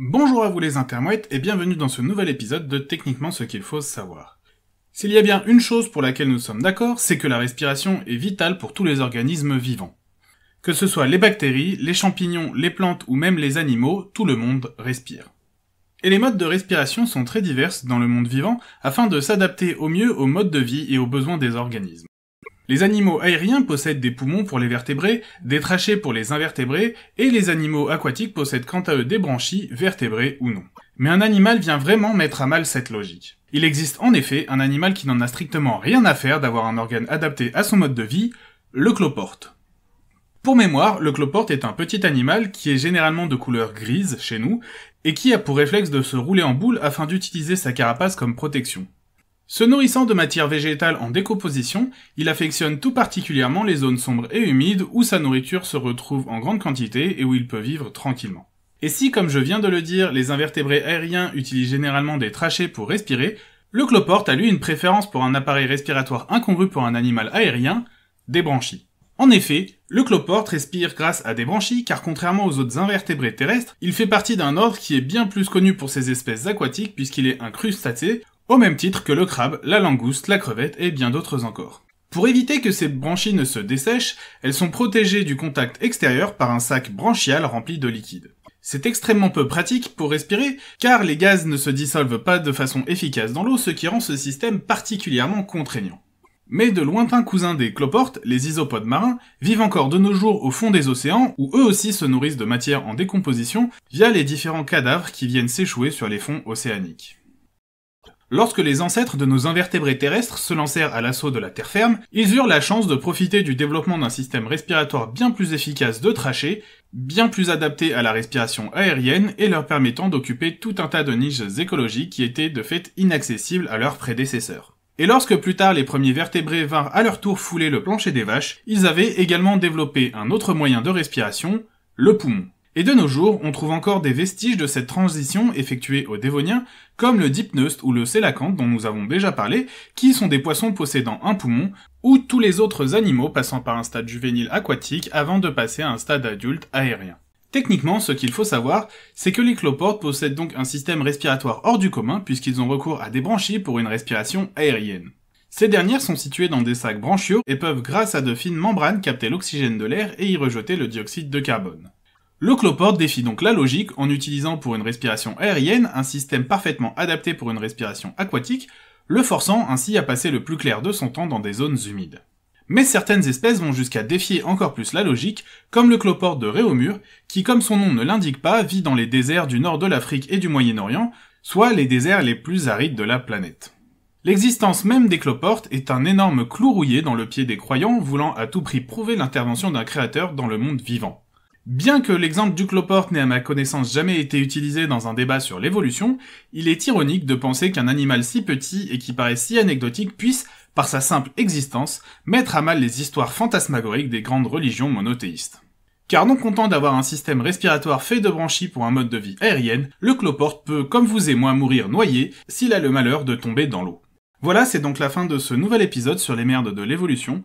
Bonjour à vous les intermouettes et bienvenue dans ce nouvel épisode de Techniquement ce qu'il faut savoir. S'il y a bien une chose pour laquelle nous sommes d'accord, c'est que la respiration est vitale pour tous les organismes vivants. Que ce soit les bactéries, les champignons, les plantes ou même les animaux, tout le monde respire. Et les modes de respiration sont très diverses dans le monde vivant afin de s'adapter au mieux aux modes de vie et aux besoins des organismes. Les animaux aériens possèdent des poumons pour les vertébrés, des trachées pour les invertébrés, et les animaux aquatiques possèdent quant à eux des branchies, vertébrés ou non. Mais un animal vient vraiment mettre à mal cette logique. Il existe en effet un animal qui n'en a strictement rien à faire d'avoir un organe adapté à son mode de vie, le cloporte. Pour mémoire, le cloporte est un petit animal qui est généralement de couleur grise chez nous et qui a pour réflexe de se rouler en boule afin d'utiliser sa carapace comme protection. Se nourrissant de matières végétales en décomposition, il affectionne tout particulièrement les zones sombres et humides où sa nourriture se retrouve en grande quantité et où il peut vivre tranquillement. Et si, comme je viens de le dire, les invertébrés aériens utilisent généralement des trachées pour respirer, le cloporte a lui une préférence pour un appareil respiratoire incongru pour un animal aérien, des branchies. En effet, le cloporte respire grâce à des branchies car contrairement aux autres invertébrés terrestres, il fait partie d'un ordre qui est bien plus connu pour ses espèces aquatiques puisqu'il est un crustacé au même titre que le crabe, la langouste, la crevette et bien d'autres encore. Pour éviter que ces branchies ne se dessèchent, elles sont protégées du contact extérieur par un sac branchial rempli de liquide. C'est extrêmement peu pratique pour respirer car les gaz ne se dissolvent pas de façon efficace dans l'eau, ce qui rend ce système particulièrement contraignant. Mais de lointains cousins des cloportes, les isopodes marins, vivent encore de nos jours au fond des océans où eux aussi se nourrissent de matière en décomposition via les différents cadavres qui viennent s'échouer sur les fonds océaniques. Lorsque les ancêtres de nos invertébrés terrestres se lancèrent à l'assaut de la terre ferme, ils eurent la chance de profiter du développement d'un système respiratoire bien plus efficace de trachée, bien plus adapté à la respiration aérienne et leur permettant d'occuper tout un tas de niches écologiques qui étaient de fait inaccessibles à leurs prédécesseurs. Et lorsque plus tard les premiers vertébrés vinrent à leur tour fouler le plancher des vaches, ils avaient également développé un autre moyen de respiration, le poumon. Et de nos jours, on trouve encore des vestiges de cette transition effectuée aux Dévonien, comme le dipneust ou le sélacanthe dont nous avons déjà parlé, qui sont des poissons possédant un poumon, ou tous les autres animaux passant par un stade juvénile aquatique avant de passer à un stade adulte aérien. Techniquement, ce qu'il faut savoir, c'est que les cloportes possèdent donc un système respiratoire hors du commun puisqu'ils ont recours à des branchies pour une respiration aérienne. Ces dernières sont situées dans des sacs branchiaux et peuvent grâce à de fines membranes capter l'oxygène de l'air et y rejeter le dioxyde de carbone. Le cloporte défie donc la logique en utilisant pour une respiration aérienne un système parfaitement adapté pour une respiration aquatique, le forçant ainsi à passer le plus clair de son temps dans des zones humides. Mais certaines espèces vont jusqu'à défier encore plus la logique, comme le cloporte de Réaumur, qui comme son nom ne l'indique pas, vit dans les déserts du nord de l'Afrique et du Moyen-Orient, soit les déserts les plus arides de la planète. L'existence même des cloportes est un énorme clou rouillé dans le pied des croyants voulant à tout prix prouver l'intervention d'un créateur dans le monde vivant. Bien que l'exemple du cloporte n'ait à ma connaissance jamais été utilisé dans un débat sur l'évolution, il est ironique de penser qu'un animal si petit et qui paraît si anecdotique puisse, par sa simple existence, mettre à mal les histoires fantasmagoriques des grandes religions monothéistes. Car non content d'avoir un système respiratoire fait de branchies pour un mode de vie aérienne, le cloporte peut, comme vous et moi, mourir noyé s'il a le malheur de tomber dans l'eau. Voilà, c'est donc la fin de ce nouvel épisode sur les merdes de l'évolution.